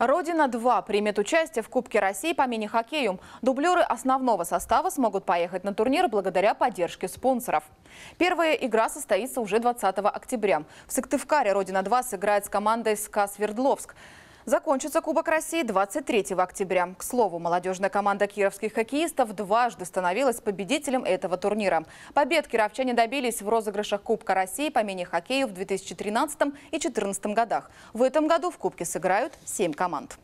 «Родина-2» примет участие в Кубке России по мини-хоккею. Дублеры основного состава смогут поехать на турнир благодаря поддержке спонсоров. Первая игра состоится уже 20 октября. В Сыктывкаре «Родина-2» сыграет с командой «СКА Свердловск». Закончится Кубок России 23 октября. К слову, молодежная команда кировских хоккеистов дважды становилась победителем этого турнира. Побед кировчане добились в розыгрышах Кубка России по мини-хоккею в 2013 и 2014 годах. В этом году в Кубке сыграют 7 команд.